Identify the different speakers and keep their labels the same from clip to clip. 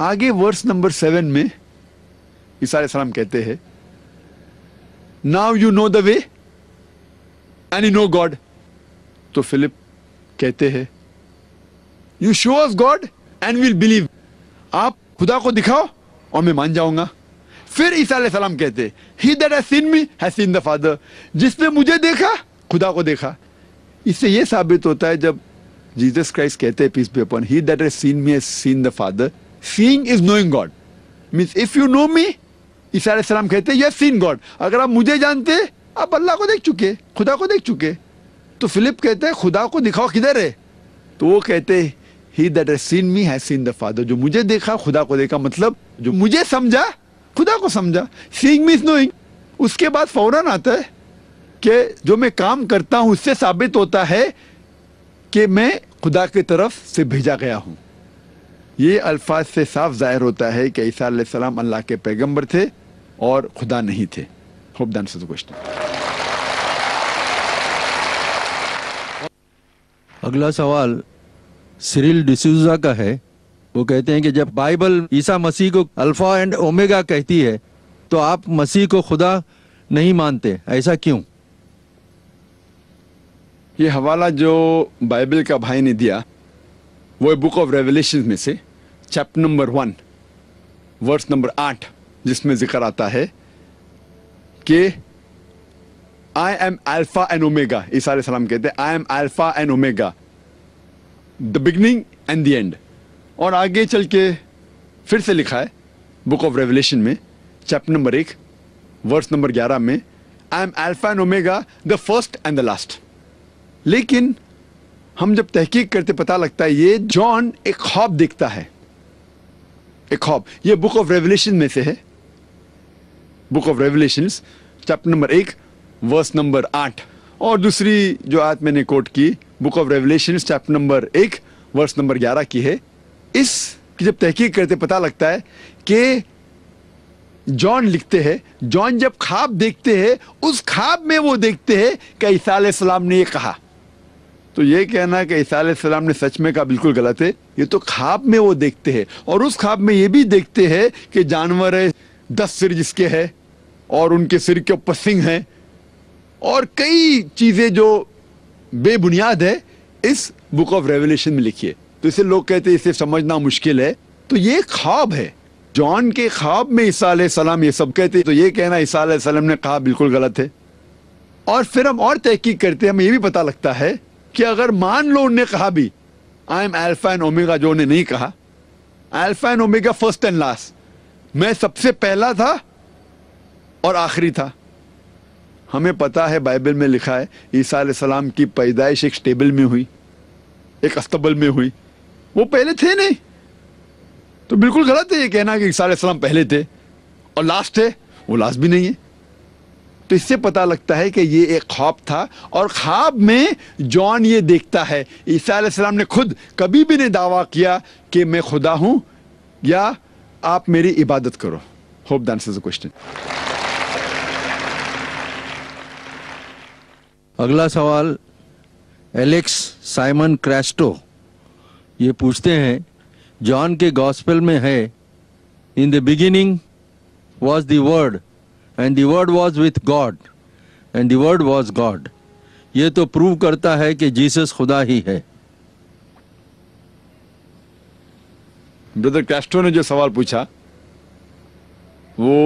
Speaker 1: आगे verse number seven में ईसा सलाम कहते हैं now you know the way and you know God तो फिलिप कहते हैं you show us God and will believe आप खुदा को दिखाओ और मैं मान जाऊंगा फिर ईसा सलाम कहते he that has seen me has seen the father जिसने मुझे देखा खुदा को देखा इससे यह साबित होता है जब जीसस क्राइस्ट कहते हैं peace be upon he that has seen me has seen the father seeing is knowing God means if you know me ईसा सलाम कहते यू हैव सीन गॉड अगर आप मुझे जानते आप अल्लाह को देख चुके खुदा को देख चुके तो फिलिप कहते हैं खुदा को दिखाओ किधर है तो वो कहते he that has seen me has seen the father जो मुझे देखा खुदा को देखा मतलब जो मुझे समझा खुदा को समझा सीइंग मीन्स नोइंग उसके बाद फौरन आता है कि जो मैं काम करता हूँ उससे साबित होता है कि मैं खुदा की तरफ से भेजा गया हूँ ये अल्फाज से साफ ज़ाहिर होता है कि ईसा अल्लाह के पैगम्बर थे और खुदा नहीं थे
Speaker 2: अगला सवाल सिरिल डिसूजा का है वो कहते हैं कि जब बाइबल ईसा मसीह को अल्फा एंड ओमेगा कहती है तो आप मसीह को खुदा नहीं मानते ऐसा क्यों ये हवाला जो
Speaker 1: बाइबल का भाई ने दिया वो बुक ऑफ रेवल्यूशन में से chapter number one verse number आठ जिसमें जिक्र आता है कि I am alpha and omega ईसा सलाम कहते हैं I am alpha and omega the beginning and the end और आगे चल के फिर से लिखा है बुक ऑफ रेवल्यूशन में चैप्टर नंबर एक वर्स नंबर ग्यारह में I am alpha and omega the first and the last लेकिन हम जब तहकीक करते पता लगता है ये जॉन एक खौब देखता है एक खौब ये बुक ऑफ रेवलेशन में से है book of Revelation chapter number एक वर्स नंबर आठ और दूसरी जो आयत मैंने कोट की book of Revelation chapter number एक वर्स नंबर ग्यारह की है इस की जब तहकीक करते पता लगता है कि जॉन लिखते हैं जॉन जब ख्वाब देखते हैं उस ख्वाब में वो देखते हैं कि ईसा ने ये कहा तो ये कहना कि ईसा सलाम ने सच में कहा बिल्कुल गलत है ये तो खाब में वो देखते हैं और उस खाब में ये भी देखते हैं कि जानवर है दस सिर जिसके है और उनके सिर के ऊपर सिंह है और कई चीज़ें जो बेबुनियाद है इस बुक ऑफ रेवल्यूशन में लिखी है तो इसे लोग कहते हैं इसे समझना मुश्किल है तो ये ख्वाब है जॉन के ख्वाब में ईसा सलाम ये सब कहते तो ये कहना ईसा सलाम ने कहा बिल्कुल गलत है और फिर हम और तहकीक करते हैं हमें ये भी पता लगता है कि अगर मान लो उनने कहा भी I am alpha and omega जो ने नहीं कहा alpha and omega first and last मैं सबसे पहला था और आखिरी था हमें पता है बाइबल में लिखा है ईसा सलाम की पैदाइश एक स्टेबल में हुई एक अस्तबल में हुई वो पहले थे नहीं तो बिल्कुल गलत है ये कहना कि ईसा सलाम पहले थे और लास्ट है वो लास्ट भी नहीं है तो इससे पता लगता है कि ये एक ख्वाब था और ख्वाब में जॉन ये देखता है ईसा सलाम ने खुद कभी भी नहीं दावा किया कि मैं खुदा हूँ या आप मेरी इबादत करो होप द आंसर क्वेश्चन
Speaker 2: अगला सवाल एलेक्स साइमन क्रैस्टो ये पूछते हैं जॉन के गॉस्पेल में है in the beginning was the word and the word was with God and the word was God ये तो प्रूव करता है कि जीसस खुदा ही है ब्रदर कैस्ट्रो ने जो
Speaker 1: सवाल पूछा वो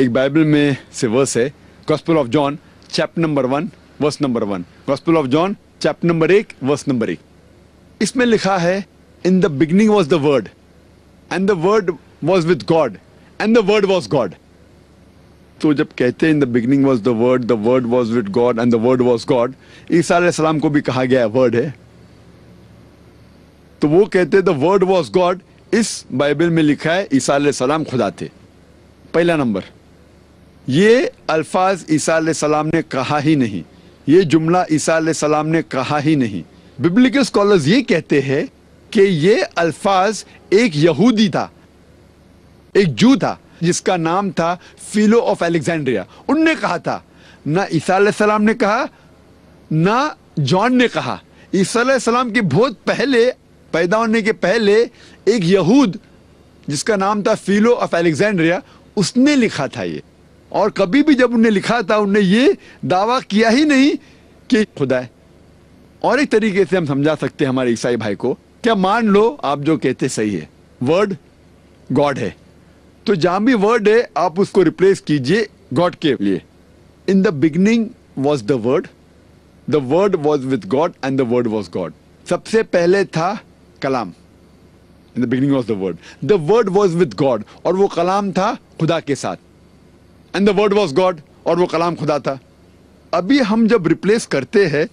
Speaker 1: एक बाइबल में से वर्स है gospel of John chapter number one verse number one gospel of John chapter number एक वर्स नंबर एक इसमें लिखा है in the beginning was the word and the word was with God and the word was God तो जब कहते हैं in the beginning was the word the word was with God and the word was God ईसा को भी कहा गया word है तो वो कहते हैं द वर्ड वॉज गॉड इस बाइबल में लिखा है ईसा सलाम खुदा थे पहला नंबर ये अल्फाज ईसा सलाम ने कहा ही नहीं ये जुमला ईसा सलाम ने कहा ही नहीं बिब्लिकल स्कॉलर्स ये कहते हैं कि ये अल्फाज एक यहूदी था एक जू था जिसका नाम था फिलो ऑफ अलेक्जेंड्रिया उनने कहा था ना ईसा सलाम ने कहा ना जॉन ने कहा ईसा सलाम के बहुत पहले पैदा होने के पहले एक यहूद जिसका नाम था फिलो ऑफ अलेक्जेंड्रिया उसने लिखा था ये और कभी भी जब उन्हें लिखा था उन्हें ये दावा किया ही नहीं कि खुदा है और एक तरीके से हम समझा सकते हैं हमारे ईसाई भाई को क्या मान लो आप जो कहते सही है वर्ड गॉड है तो जहां भी वर्ड है आप उसको रिप्लेस कीजिए गॉड के लिए in the beginning was the word the word was with God and the word was God सबसे पहले था कलाम in the beginning was the word the word was with God और वो कलाम था खुदा के साथ and the word was God और वो कलाम खुदा था अभी हम जब रिप्लेस करते हैं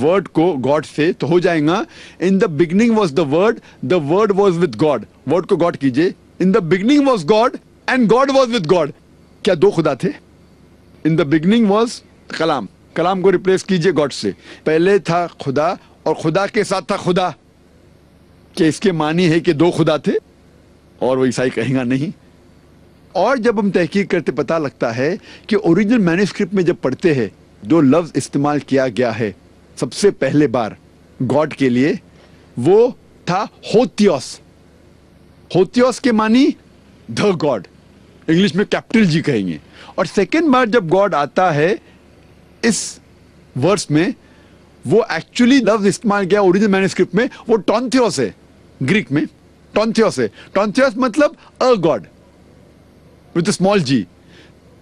Speaker 1: वर्ड को गॉड से तो हो जाएगा in the beginning was the word the word was with God word को गॉड कीजिए in the beginning was God and God was with God क्या दो खुदा थे इन द बिगनिंग वॉज कलाम कलाम को रिप्लेस कीजिए गॉड से पहले था खुदा और खुदा के साथ था खुदा कि इसके मानी है कि दो खुदा थे और वो ईसाई कहेगा नहीं और जब हम तहकीक करते पता लगता है कि ओरिजिनल मैन्यूस्क्रिप्ट में जब पढ़ते हैं जो लफ्ज़ इस्तेमाल किया गया है सबसे पहले बार गॉड के लिए वो था होतियोस होतियोस के मानी द गॉड इंग्लिश में कैपिटल जी कहेंगे और सेकेंड बार जब गॉड आता है इस वर्स में वो एक्चुअली लव इस्तेमाल किया ओरिजिनल मैनुस्क्रिप्ट में वो टॉन्थियोस है ग्रीक में टॉन्थियोस है टॉन्थियोस मतलब a God with small G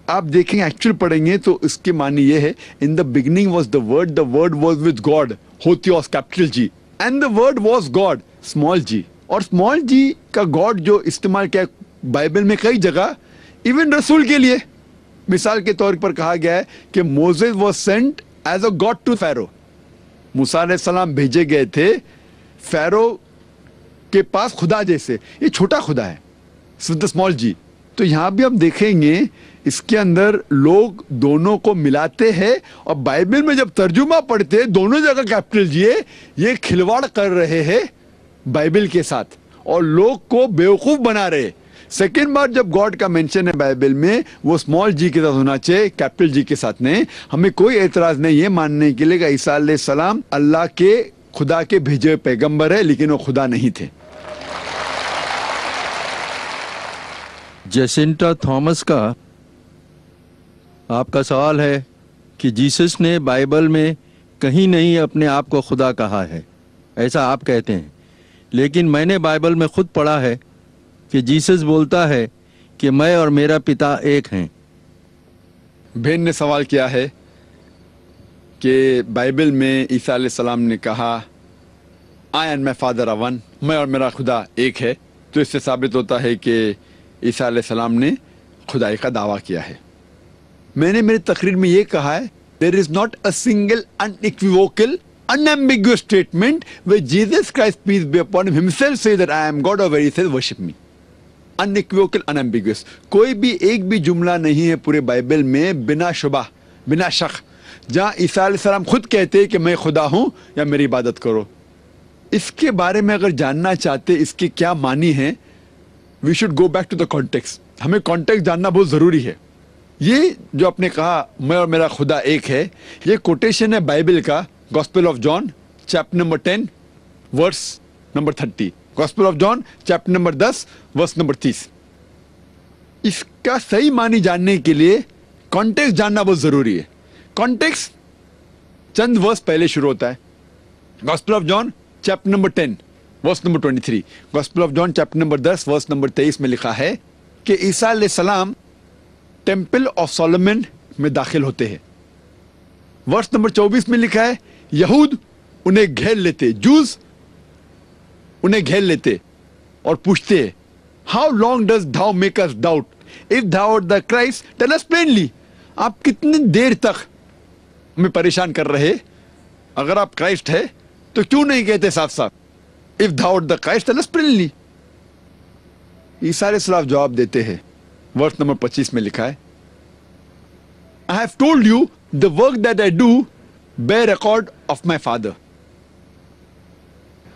Speaker 1: आप देखेंगे एक्चुअल पढ़ेंगे तो इसके मानी ये है in the beginning was the word the word was with God होतियोस capital G and the word was God small G और स्मॉल जी का गॉड जो इस्तेमाल किया बाइबल में कई जगह इवन रसूल के लिए मिसाल के तौर पर कहा गया है कि Moses was sent as a God to Pharaoh सलाम भेजे गए थे फैरो के पास खुदा जैसे ये छोटा खुदा है स्मॉल जी तो यहाँ भी हम देखेंगे इसके अंदर लोग दोनों को मिलाते हैं और बाइबल में जब तर्जुमा पढ़ते दोनों जगह कैपिटल जी ये खिलवाड़ कर रहे हैं बाइबल के साथ और लोग को बेवकूफ़ बना रहे सेकेंड बार जब गॉड का मेंशन है बाइबल में वो स्मॉल जी के साथ होना चाहिए कैपिटल जी के साथ नहीं हमें कोई एतराज़ नहीं है मानने के लिए ईसा सलाम अल्लाह के खुदा के भेजे पैगंबर है लेकिन वो खुदा नहीं थे
Speaker 2: जेसिंटा थॉमस का आपका सवाल है कि जीसस ने बाइबल में कहीं नहीं अपने आप को खुदा कहा है ऐसा आप कहते हैं लेकिन मैंने बाइबल में खुद पढ़ा है कि जीसस बोलता है कि मैं और मेरा पिता एक हैं बेन ने सवाल
Speaker 1: किया है कि बाइबल में ईसा सलाम ने कहा I and my father are one मैं और मेरा खुदा एक है तो इससे साबित होता है कि ईसा सलाम ने खुदाई का दावा किया है मैंने मेरी तकरीर में ये कहा है there is not a single unequivocal unambiguous statement where Jesus Christ, peace be upon him, himself says that I am God or where he says worship me. Unequivocal unambiguous कोई भी एक भी जुमला नहीं है पूरे बाइबल में बिना शुबा बिना शक जहाँ ईसा खुद कहते हैं कि मैं खुदा हूं या मेरी इबादत करो इसके बारे में अगर जानना चाहते इसके क्या मानी है we should go back to the context हमें कॉन्टेक्स जानना बहुत ज़रूरी है ये जो आपने कहा मैं और मेरा खुदा एक है ये कोटेशन है बाइबल का Gospel of John, chapter number 10, verse number 30. Gospel of John, chapter number 10, verse number 30. इसका सही मानी जानने के लिए कॉन्टेक्स जानना बहुत जरूरी है कॉन्टेक्स चंद वर्ष पहले शुरू होता है gospel of John chapter number ten verse number twenty three gospel of John chapter number दस वर्स नंबर तेईस में लिखा है कि ईसा सलाम टेम्पल ऑफ सोलोमन में दाखिल होते हैं वर्ष नंबर चौबीस में लिखा है यहूद उन्हें घेर लेते जूस उन्हें घेर लेते और पूछते how long does thou make us doubt if thou the Christ tell us plainly आप कितनी देर तक हमें परेशान कर रहे अगर आप क्राइस्ट है तो क्यों नहीं कहते साफ साफ इफ धाउट the Christ tell us plainly सारे सलाफ जवाब देते हैं वर्ष नंबर 25 में लिखा है I have told you the work that I do by record of my father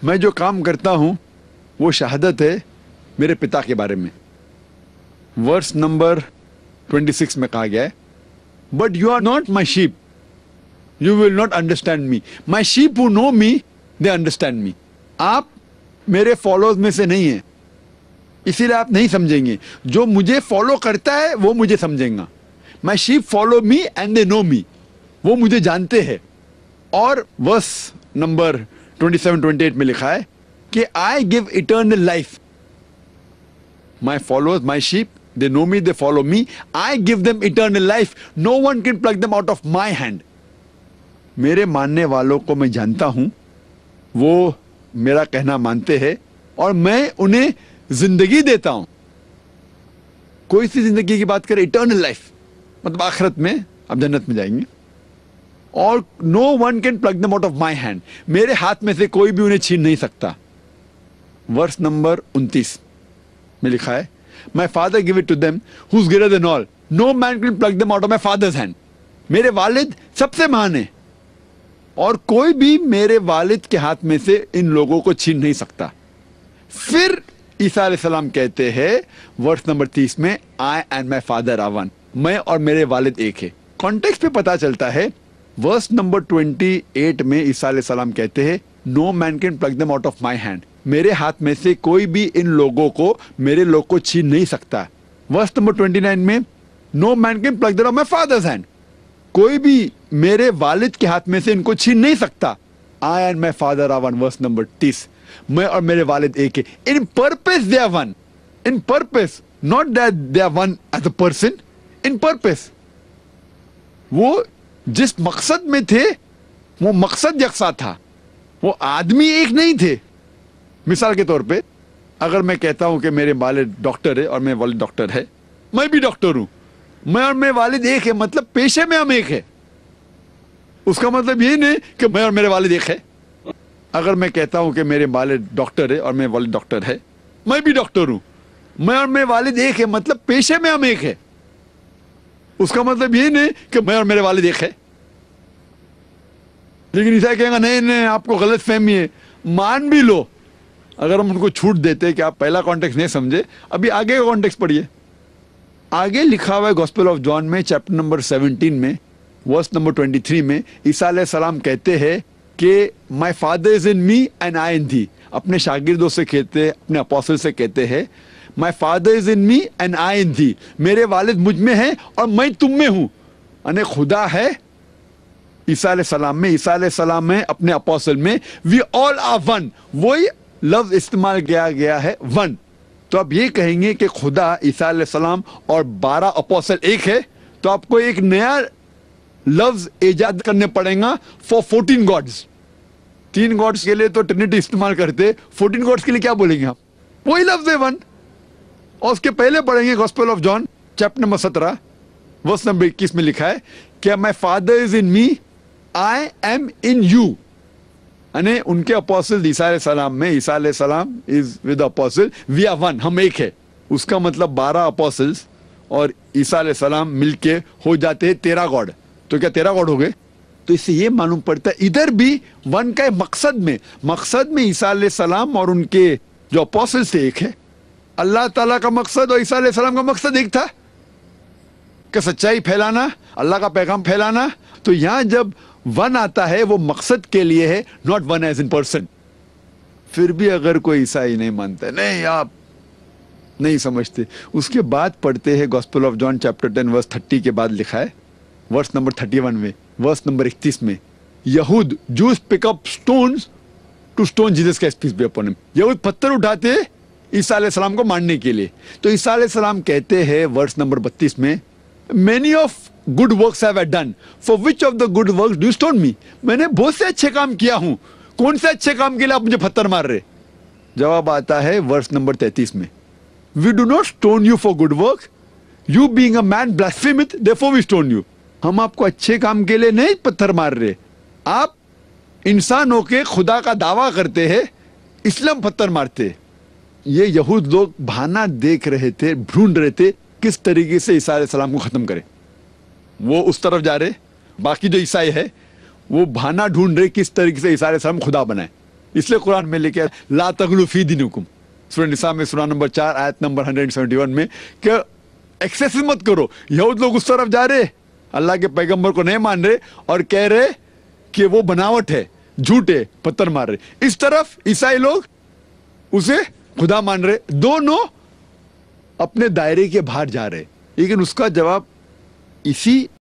Speaker 1: मैं जो काम करता हूं वो शहादत है मेरे पिता के बारे में वर्स नंबर 26 में कहा गया है but you are not my sheep you will not understand me my sheep वो know me they understand me आप मेरे फॉलोअर्स में से नहीं है इसीलिए आप नहीं समझेंगे जो मुझे फॉलो करता है वो मुझे समझेगा my sheep follow me and they know me वो मुझे जानते हैं और वर्स नंबर 27 28 में लिखा है कि I give eternal life my followers my sheep they know me they follow me I give them eternal life no one can pluck them out of my hand मेरे मानने वालों को मैं जानता हूं वो मेरा कहना मानते हैं और मैं उन्हें जिंदगी देता हूं कोई सी जिंदगी की बात करें इटर्नल लाइफ मतलब आखिरत में आप जन्नत में जाएंगे और no one can pluck them out of my hand मेरे हाथ में से कोई भी उन्हें छीन नहीं सकता वर्ष नंबर उन्तीस में लिखा है my father give it to them who's greater than all no man can pluck them out of my father's hand मेरे वालिद सबसे महान है और कोई भी मेरे वालिद के हाथ में से इन लोगों को छीन नहीं सकता फिर ईसा सलाम कहते हैं वर्ष नंबर तीस में आई एंड माई फादर आवन मैं और मेरे वालिद एक है कॉन्टेक्स्ट पे पता चलता है वर्स नंबर 28 में ईसा सलाम कहते हैं no man can pluck them out of my hand मेरे हाथ में से कोई भी इन लोगों को मेरे लोग को छीन नहीं सकता वर्स नंबर 29 में नो मैन कैन प्लग दम माई फादर्स हैंड कोई भी मेरे वालिद के हाथ में से इनको छीन नहीं सकता I and my father are one verse number तीस मैं और मेरे वालिद एक है in purpose they are one in purpose not that they are one as a person in purpose वो जिस मकसद में थे वो मकसद यकसा था वो आदमी एक नहीं थे मिसाल के तौर पे अगर मैं कहता हूँ कि मेरे वालिद डॉक्टर है और मेरे वालिद डॉक्टर है मैं भी डॉक्टर हूँ मैं और मेरे वालिद एक है मतलब पेशे में हम एक है उसका मतलब ये नहीं कि मैं और मेरे वालिद एक है अगर मैं कहता हूँ कि मेरे वालिद डॉक्टर है और मेरे वालिद डॉक्टर है मैं भी डॉक्टर हूँ मैं और मेरे वालिद एक है मतलब पेशे में हम एक है उसका मतलब ये नहीं कि मैं और मेरे वालिद एक है लेकिन ईसाई कहेंगे नहीं नहीं आपको गलत फहमी है मान भी लो अगर हम उनको छूट देते कि आप पहला कॉन्टेक्स नहीं समझे अभी आगे का कॉन्टेक्स पढ़िए आगे लिखा हुआ है गॉस्पेल ऑफ जॉन में चैप्टर नंबर 17 में वर्स नंबर 23 में ईसा सलाम कहते हैं कि my father is in me and I in thee अपने शागिर्दों से कहते हैं अपने अपोसल से कहते हैं my father is in me and I in thee मेरे वालिद मुझ में हैं और मैं तुम में हूँ अने खुदा है ईसा सलाम में ईसा सलाम में अपने अपोसल में वी ऑल आर वन वही लफ्ज इस्तेमाल किया गया है वन तो आप ये कहेंगे कि खुदा ईसा सलाम और बारह अपोसल एक है तो आपको एक नया लफ्ज ईजाद करने पड़ेगा फॉर फोर्टीन गॉड्स तीन गॉड्स के लिए तो ट्रिनिटी इस्तेमाल करते फोर्टीन गॉड्स के लिए क्या बोलेंगे आप वही लफ्ज है वन और उसके पहले पढ़ेंगे gospel of John chapter number सत्रह वर्स नंबर इक्कीस में लिखा है क्या my father is in me I am in you अने उनके अपोसल ईसा सलाम में ईसा सलाम is with apostle we are one हम एक है उसका मतलब बारह अपोसल्स और ईसा सलाम मिलके हो जाते हैं तेरा गॉड तो क्या तेरा गॉड हो गए तो इससे ये मालूम पड़ता है इधर भी वन का मकसद में मकसद में ईसा सलाम और उनके जो अपोसिल्स थे एक है अल्लाह ताला का मकसद और ईसा सलाम का मकसद एक था कि सच्चाई फैलाना अल्लाह का पैगाम फैलाना तो यहां जब वन आता है वो मकसद के लिए है not one as in person फिर भी अगर कोई ईसाई नहीं मानता नहीं आप नहीं समझते उसके बाद पढ़ते हैं gospel of John chapter ten verse thirty के बाद लिखा है वर्स नंबर थर्टी वन में वर्स नंबर इकतीस में यहूद Jews pick up stone to stone Jesus का स्पीच भी अपन यहूद पत्थर उठाते ईसा सलाम को मारने के लिए तो ईसा सलाम कहते हैं वर्स नंबर बत्तीस में many of good work have done for which of the good work do stone me मैंने बहुत से अच्छे काम किया हूं कौन से अच्छे काम के लिए आप मुझे पत्थर मार रहे जवाब आता है वर्ष नंबर तैतीस में we do not stone you for good work you being a man they therefore we stone you हम आपको अच्छे काम के लिए नहीं पत्थर मार रहे आप इंसान होके खुदा का दावा करते हैं इस्लाम पत्थर मारते ये यहूद लोग भाना देख रहे थे ढूंढ रहे थे किस तरीके से ईसा सलाम को ख़त्म करें वो उस तरफ जा रहे बाकी जो ईसाई है वो भाना ढूंढ रहे किस तरीके से ईसा सलाम खुदा बनाए इसलिए कुरान में लेके ला तगलुफी दिन हुकुम सूर्य निसा में सुरा नंबर चार आयत नंबर हंड्रेड सेवेंटी वन में क्या एक्सेस मत करो यहूद लोग उस तरफ जा रहे अल्लाह के पैगंबर को नहीं मान रहे और कह रहे कि वो बनावट है झूठे पत्थर मार रहे इस तरफ ईसाई लोग उसे खुदा मान रहे दोनों अपने दायरे के बाहर जा रहे लेकिन उसका जवाब इसी